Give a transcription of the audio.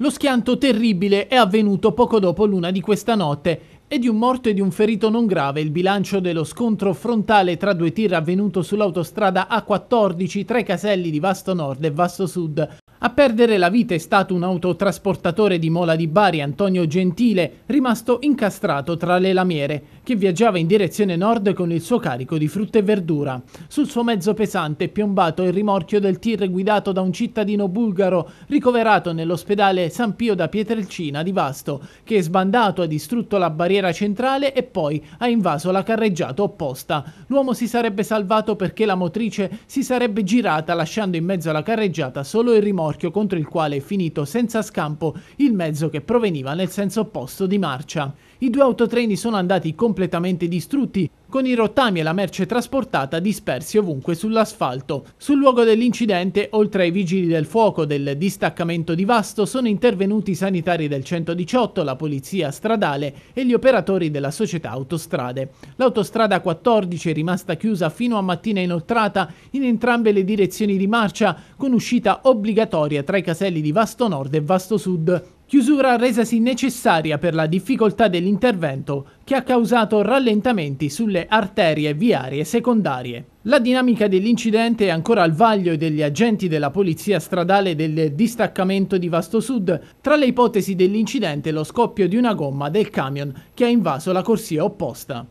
Lo schianto terribile è avvenuto poco dopo l'una di questa notte e di un morto e di un ferito non grave il bilancio dello scontro frontale tra due tir avvenuto sull'autostrada A14 tra i caselli di Vasto Nord e Vasto Sud a perdere la vita è stato un autotrasportatore di Mola di Bari, Antonio Gentile, rimasto incastrato tra le lamiere, che viaggiava in direzione nord con il suo carico di frutta e verdura. Sul suo mezzo pesante è piombato il rimorchio del tir guidato da un cittadino bulgaro ricoverato nell'ospedale San Pio da Pietrelcina di Vasto, che è sbandato, ha distrutto la barriera centrale e poi ha invaso la carreggiata opposta. L'uomo si sarebbe salvato perché la motrice si sarebbe girata lasciando in mezzo alla carreggiata solo il rimorchio rimorchio contro il quale è finito senza scampo il mezzo che proveniva nel senso opposto di marcia. I due autotreni sono andati completamente distrutti con i rottami e la merce trasportata dispersi ovunque sull'asfalto. Sul luogo dell'incidente, oltre ai vigili del fuoco del distaccamento di Vasto, sono intervenuti i sanitari del 118, la polizia stradale e gli operatori della società autostrade. L'autostrada 14 è rimasta chiusa fino a mattina inoltrata in entrambe le direzioni di marcia, con uscita obbligatoria tra i caselli di Vasto Nord e Vasto Sud. Chiusura resasi necessaria per la difficoltà dell'intervento che ha causato rallentamenti sulle arterie viarie secondarie. La dinamica dell'incidente è ancora al vaglio degli agenti della Polizia Stradale del Distaccamento di Vasto Sud. Tra le ipotesi dell'incidente lo scoppio di una gomma del camion che ha invaso la corsia opposta.